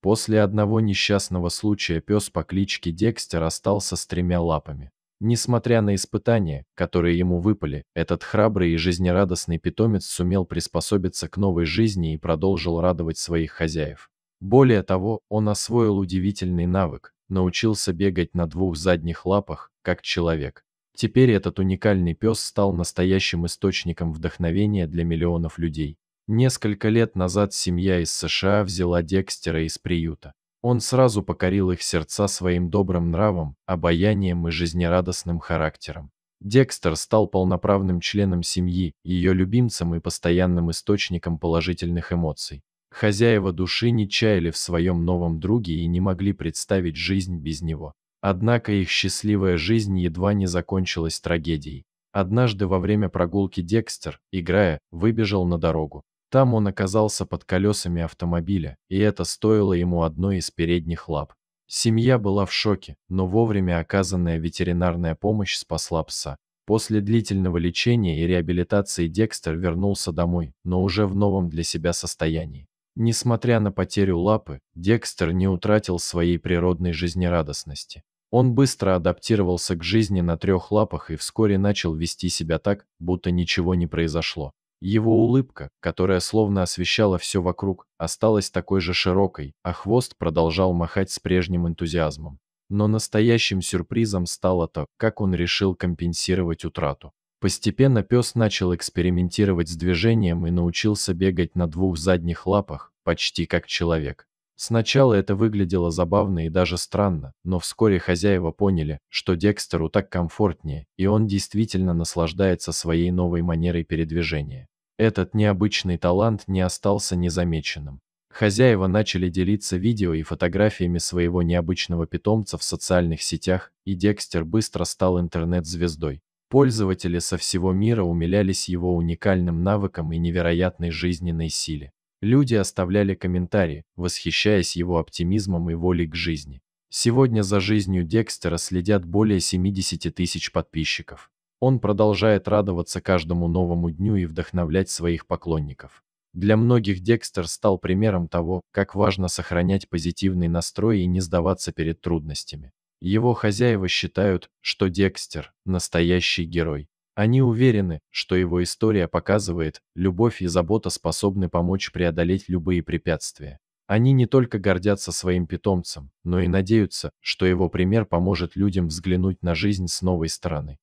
После одного несчастного случая пес по кличке Декстер остался с тремя лапами. Несмотря на испытания, которые ему выпали, этот храбрый и жизнерадостный питомец сумел приспособиться к новой жизни и продолжил радовать своих хозяев. Более того, он освоил удивительный навык, научился бегать на двух задних лапах, как человек. Теперь этот уникальный пес стал настоящим источником вдохновения для миллионов людей. Несколько лет назад семья из США взяла Декстера из приюта. Он сразу покорил их сердца своим добрым нравом, обаянием и жизнерадостным характером. Декстер стал полноправным членом семьи, ее любимцем и постоянным источником положительных эмоций. Хозяева души не чаяли в своем новом друге и не могли представить жизнь без него. Однако их счастливая жизнь едва не закончилась трагедией. Однажды во время прогулки Декстер, играя, выбежал на дорогу. Там он оказался под колесами автомобиля, и это стоило ему одной из передних лап. Семья была в шоке, но вовремя оказанная ветеринарная помощь спасла пса. После длительного лечения и реабилитации Декстер вернулся домой, но уже в новом для себя состоянии. Несмотря на потерю лапы, Декстер не утратил своей природной жизнерадостности. Он быстро адаптировался к жизни на трех лапах и вскоре начал вести себя так, будто ничего не произошло. Его улыбка, которая словно освещала все вокруг, осталась такой же широкой, а хвост продолжал махать с прежним энтузиазмом. Но настоящим сюрпризом стало то, как он решил компенсировать утрату. Постепенно пес начал экспериментировать с движением и научился бегать на двух задних лапах, почти как человек. Сначала это выглядело забавно и даже странно, но вскоре хозяева поняли, что Декстеру так комфортнее, и он действительно наслаждается своей новой манерой передвижения. Этот необычный талант не остался незамеченным. Хозяева начали делиться видео и фотографиями своего необычного питомца в социальных сетях, и Декстер быстро стал интернет-звездой. Пользователи со всего мира умилялись его уникальным навыкам и невероятной жизненной силе. Люди оставляли комментарии, восхищаясь его оптимизмом и волей к жизни. Сегодня за жизнью Декстера следят более 70 тысяч подписчиков он продолжает радоваться каждому новому дню и вдохновлять своих поклонников. Для многих Декстер стал примером того, как важно сохранять позитивный настрой и не сдаваться перед трудностями. Его хозяева считают, что Декстер – настоящий герой. Они уверены, что его история показывает, любовь и забота способны помочь преодолеть любые препятствия. Они не только гордятся своим питомцем, но и надеются, что его пример поможет людям взглянуть на жизнь с новой стороны.